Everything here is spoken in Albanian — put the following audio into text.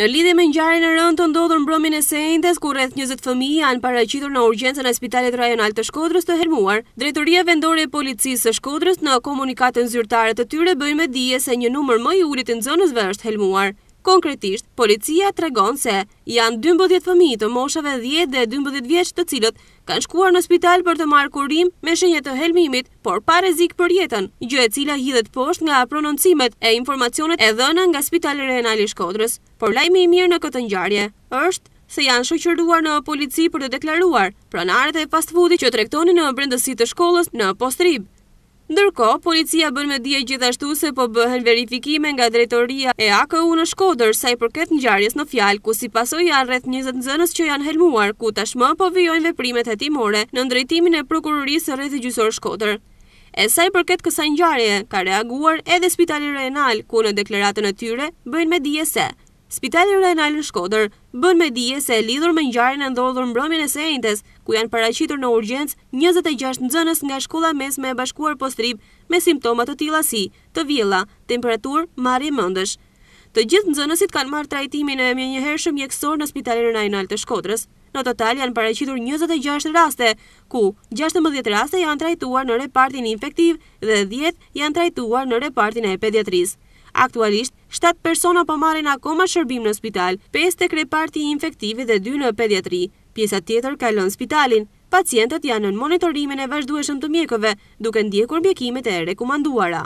Në lidhje me ngjarjen e rëndë të ndodhur në Bromin e Sendes, ku rreth 20 fëmijë janë paraqitur në urgjencën e Spitalit Rajonal të Shkodrës të Helmuar, Drejtoria Vendore e Policisë së Shkodrës në komunikatën zyrtare të tyre bën me dije se një numër më i ulët i nxënësve është helmuar. Konkretisht, policia tregon se janë 12 fëmi të moshave 10 dhe 12 vjeç të cilët kanë shkuar në spital për të marrë kurim me shenje të helmimit, por pa rrezik për jetën, gjë e cila hidhet poshtë nga prononcimet e informacionet e dhëna nga spitali renal i Shkodrës. Por lajmi i mirë në këtë ngjarje është se janë shoqëruar në polici për të deklaruar pranarët e fast që që tregtonin në brendësi të shkollës në Postrib. Ndërko, policia bën me dje gjithashtu se po bëhen verifikime nga drejtoria e AKU në shkodër sa i përket në gjarjes në fjalë, ku si pasoj janë rreth 20 zënës që janë helmuar, ku tashmë po vjojnë veprimet e timore në ndrejtimin e prokurorisë rreth i gjysor shkodër. E sa i përket kësa njarje, ka reaguar edhe spitali renal, ku në deklaratën e tyre bëjnë me dje se Spitali Rajnal në Shkodër bën me dije se e lidhur me ngjarjen e ndodhur mbrëmjen e sejntes, ku janë paraqitur në urgjencë 26 nxënës nga shkolla mesme e bashkuar Postrip me simptoma të tilla si të vjella, temperaturë, marrje mëndësh. Të gjithë nxënësit kanë marrë trajtimin e mjekësor një një në Spitalin Rajnal të Shkodrës. Në total janë paraqitur 26 raste, ku 16 raste janë trajtuar në repartin infektiv dhe 10 janë trajtuar në repartin e pediatrisë. Aktualisht, 7 persona po marrin akoma shërbim në spital, 5 të kreparti parti infektive dhe 2 në pediatri. Pjesa tjetër kalon spitalin. Pacientët janë në monitorimin e vazhdueshëm të mjekove, duke ndjekur mjekimet e rekomanduara.